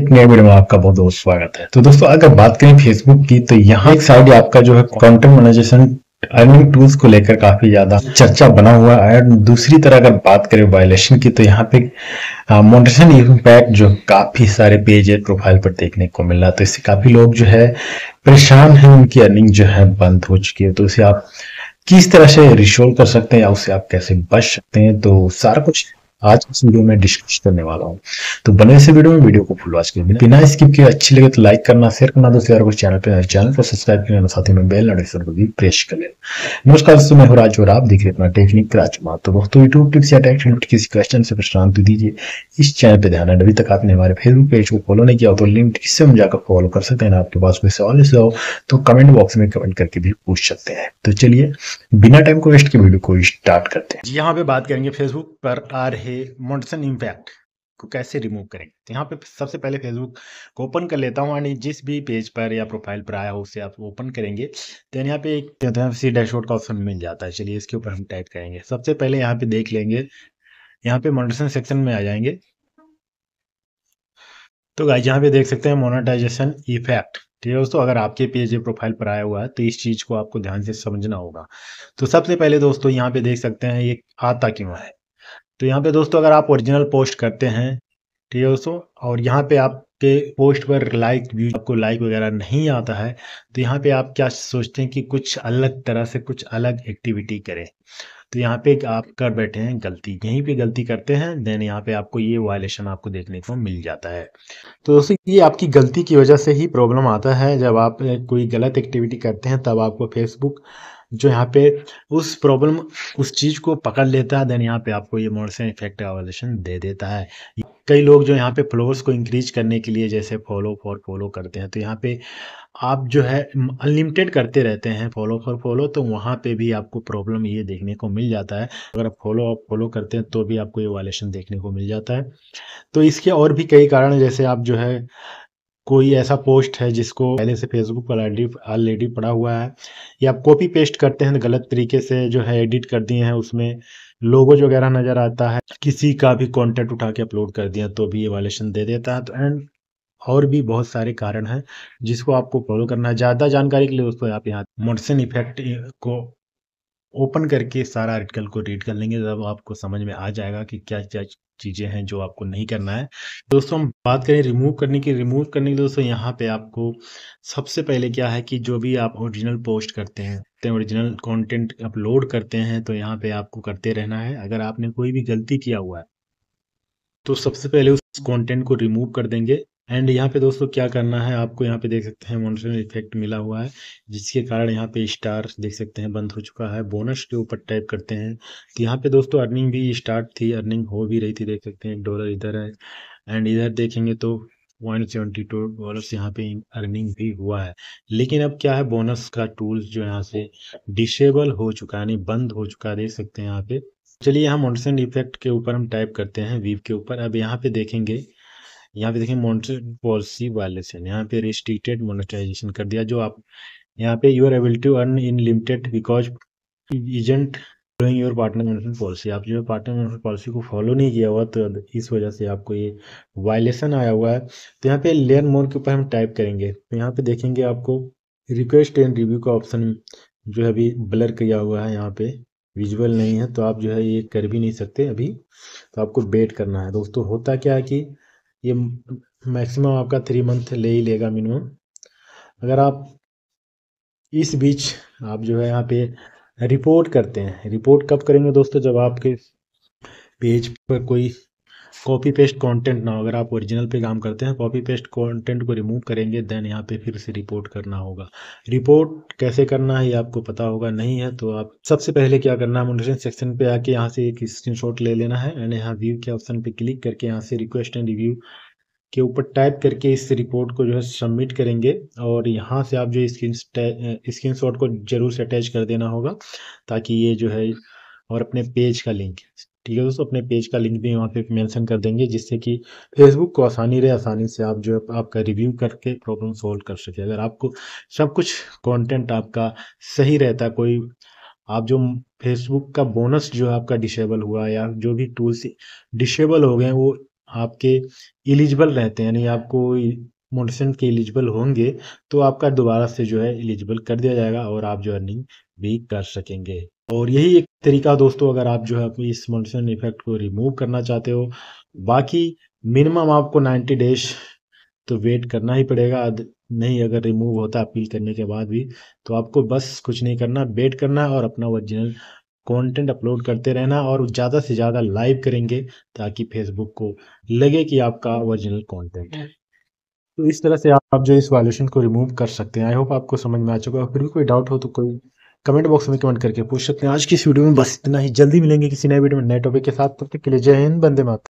एक नए वीडियो में आपका बहुत बहुत स्वागत है तो दोस्तों अगर बात करें फेसबुक की तो यहाँ एक साइड आपका जो है कंटेंट मोनेटाइजेशन अर्निंग टूल्स को लेकर काफी ज्यादा चर्चा बना हुआ है दूसरी तरह अगर बात करें वायलेशन की तो यहाँ पे मोनेटाइजेशन इम्पैक्ट जो काफी सारे पेज है प्रोफाइल पर देखने को मिल रहा है तो इससे काफी लोग जो है परेशान है उनकी अर्निंग जो है बंद हो चुकी है तो इसे आप किस तरह से रिशोल कर सकते हैं या उसे आप कैसे बच सकते हैं तो सारा कुछ आज इस वीडियो में डिस्कस करने वाला हूँ तो बने से वीडियो में वीडियो को फुल वॉच करेंगे बिना स्किप के अच्छी लगे तो लाइक करना शेयर करना दोस्तों यार चैनल पर चैनल को सब्सक्राइब करना साथ ही में बेल नोटिफिकेशन को भी प्रेस कर लेना नमस्कार दोस्तों मैं राज और आप देख रहे अपना टेक्निक राजमा तो दोस्तों यूट्यूब टिप्स या टेक्स किसी क्वेश्चन से प्रश्न दीजिए इस चैनल पर ध्यान है अभी तक आपने हमारे फेसबुक पेज को फॉलो नहीं किया तो लिंक किससे हम जाकर फॉलो कर सकते हैं आपके पास कोई सवाल इस हो तो कमेंट बॉक्स में कमेंट करके भी पूछ सकते हैं तो चलिए बिना टाइम को वेस्ट के वीडियो को स्टार्ट करते हैं यहाँ पे बात करेंगे फेसबुक पर आ रहे थे मॉन्टसन इम्पैक्ट को कैसे रिमूव करेंगे तो यहाँ पे सबसे पहले फेसबुक को ओपन कर लेता हूँ एंड जिस भी पेज पर या प्रोफाइल पर आया हो उसे आप ओपन करेंगे तो यहाँ पे एक सी डैशबोर्ड का ऑप्शन मिल जाता है चलिए इसके ऊपर हम टाइप करेंगे सबसे पहले यहाँ पे देख लेंगे यहाँ पे मॉनिटरेशन सेक्शन में आ जाएंगे तो गाइज यहाँ पे देख सकते हैं मोनेटाइजेशन इफेक्ट ठीक है दोस्तों अगर आपके पेज या प्रोफाइल पर आया हुआ है तो इस चीज़ को आपको ध्यान से समझना होगा तो सबसे पहले दोस्तों यहाँ पे देख सकते हैं ये आता क्यों है तो यहाँ पे दोस्तों अगर आप ओरिजिनल पोस्ट करते हैं ठीक है दोस्तों और यहाँ पे आपके पोस्ट पर लाइक व्यूज आपको लाइक वगैरह नहीं आता है तो यहाँ पे आप क्या सोचते हैं कि कुछ अलग तरह से कुछ अलग एक्टिविटी करें तो यहाँ पे आप कर बैठे हैं गलती यहीं पे गलती करते हैं देन यहाँ पे आपको ये वायलेशन आपको देखने को मिल जाता है तो दोस्तों ये आपकी गलती की वजह से ही प्रॉब्लम आता है जब आप कोई गलत एक्टिविटी करते हैं तब आपको फेसबुक जो यहाँ पे उस प्रॉब्लम उस चीज़ को पकड़ लेता है देन यहाँ पे आपको ये से इफेक्ट का वॉल्यूशन दे देता है कई लोग जो यहाँ पे फ्लोर्स को इंक्रीज करने के लिए जैसे फॉलो फॉर फॉलो करते हैं तो यहाँ पे आप जो है अनलिमिटेड करते रहते हैं फॉलो फॉर फॉलो तो वहाँ पे भी आपको प्रॉब्लम ये देखने को मिल जाता है अगर आप फॉलो आप फॉलो करते हैं तो भी आपको ये वॉलेशन देखने को मिल जाता है तो इसके और भी कई कारण जैसे आप जो है कोई ऐसा पोस्ट है जिसको पहले से फेसबुक पर ऑलरेडी पड़ा हुआ है या कॉपी पेस्ट करते हैं गलत तरीके से जो है एडिट कर दिए हैं उसमें जो वगैरह नज़र आता है किसी का भी कॉन्टेंट उठा के अपलोड कर दिया तो भी ये वायलेशन दे देता है तो एंड और भी बहुत सारे कारण हैं जिसको आपको फॉलो करना है ज़्यादा जानकारी के लिए दोस्तों आप यहाँ मोडसन इफेक्ट को ओपन करके सारा आर्टिकल को रीड कर लेंगे तब आपको समझ में आ जाएगा कि क्या क्या चीज़ें हैं जो आपको नहीं करना है दोस्तों हम बात करें रिमूव करने की रिमूव करने के दोस्तों यहाँ पे आपको सबसे पहले क्या है कि जो भी आप ओरिजिनल पोस्ट करते हैं ओरिजिनल कंटेंट अपलोड करते हैं तो यहाँ पे आपको करते रहना है अगर आपने कोई भी गलती किया हुआ है तो सबसे पहले उस कॉन्टेंट को रिमूव कर देंगे एंड यहाँ पे दोस्तों क्या करना है आपको यहाँ पे देख सकते हैं मॉनिटरिंग इफेक्ट मिला हुआ है जिसके कारण यहाँ पे स्टार देख सकते हैं बंद हो चुका है बोनस के ऊपर टाइप करते हैं तो यहाँ पे दोस्तों अर्निंग भी स्टार्ट थी अर्निंग हो भी रही थी देख सकते हैं एक डॉलर इधर है एंड इधर देखेंगे तो वन सेवेंटी टू डॉलर्स यहाँ पे अर्निंग भी हुआ है लेकिन अब क्या है बोनस का टूल जो यहाँ से डिसेबल हो चुका यानी बंद हो चुका है देख सकते हैं यहाँ पे चलिए यहाँ मॉनिटरिंग इफेक्ट के ऊपर हम टाइप करते हैं वीव के ऊपर अब यहाँ पे देखेंगे यहाँ पे देखें मॉनिटरिंग पॉलिसी वायलेशन यहाँ पे रिस्ट्रिक्टेड मोनिटाइजेशन कर दिया जो आप यहाँ पे you're able to earn in limited because isn't following your partner management policy आप जो है पार्टनर मैनेजमेंट पॉलिसी को फॉलो नहीं किया हुआ तो इस वजह से आपको ये वायलेशन आया हुआ है तो यहाँ पे लेन मोर के ऊपर हम टाइप करेंगे तो यहाँ पे देखेंगे आपको रिक्वेस्ट एंड रिव्यू का ऑप्शन जो है अभी ब्लर किया हुआ है यहाँ पे विजुअल नहीं है तो आप जो है ये कर भी नहीं सकते अभी तो आपको वेट करना है दोस्तों होता क्या है कि ये मैक्सिमम आपका थ्री मंथ ले ही लेगा मिनिमम अगर आप इस बीच आप जो है यहाँ पे रिपोर्ट करते हैं रिपोर्ट कब करेंगे दोस्तों जब आपके पेज पर कोई कॉपी पेस्ट कंटेंट ना अगर आप ओरिजिनल पे काम करते हैं कॉपी पेस्ट कंटेंट को रिमूव करेंगे देन यहाँ पे फिर से रिपोर्ट करना होगा रिपोर्ट कैसे करना है ये आपको पता होगा नहीं है तो आप सबसे पहले क्या करना है मोनिटरिंग सेक्शन पे आके यहाँ से एक स्क्रीन ले लेना है एंड यहाँ व्यू के ऑप्शन पे क्लिक करके यहाँ से रिक्वेस्ट एंड रिव्यू के ऊपर टाइप करके इस रिपोर्ट को जो है सबमिट करेंगे और यहाँ से आप जो स्क्रीन स्क्रीन शॉट को जरूर से अटैच कर देना होगा ताकि ये जो है और अपने पेज का लिंक ठीक है दोस्तों अपने पेज का लिंक भी वहाँ पे मेंशन कर देंगे जिससे कि फेसबुक को आसानी रहे आसानी से आप जो है आपका रिव्यू करके प्रॉब्लम सोल्व कर सके अगर आपको सब कुछ कंटेंट आपका सही रहता कोई आप जो फेसबुक का बोनस जो है आपका डिसेबल हुआ या जो भी टूल्स डिसेबल हो गए वो आपके एलिजिबल रहते हैं यानी आपको मोटेशन के एलिजिबल होंगे तो आपका दोबारा से जो है एलिजिबल कर दिया जाएगा और आप जो अर्निंग भी कर सकेंगे और यही एक तरीका दोस्तों अगर आप जो है अपनी इस मॉन्सन इफेक्ट को रिमूव करना चाहते हो बाकी मिनिमम आपको 90 डेज तो वेट करना ही पड़ेगा नहीं अगर रिमूव होता अपील करने के बाद भी तो आपको बस कुछ नहीं करना वेट करना और अपना ओरिजिनल कंटेंट अपलोड करते रहना और ज़्यादा से ज़्यादा लाइव करेंगे ताकि फेसबुक को लगे कि आपका ओरिजिनल कंटेंट है तो इस तरह से आप जो इस वॉल्यूशन को रिमूव कर सकते हैं आई होप आपको समझ में आ चुका है फिर भी कोई डाउट हो तो कोई कमेंट बॉक्स में कमेंट करके पूछ सकते हैं आज की इस वीडियो में बस इतना ही जल्दी मिलेंगे किसी नए वीडियो में नए टॉपिक के साथ तब तक के लिए जय हिंद बंदे मात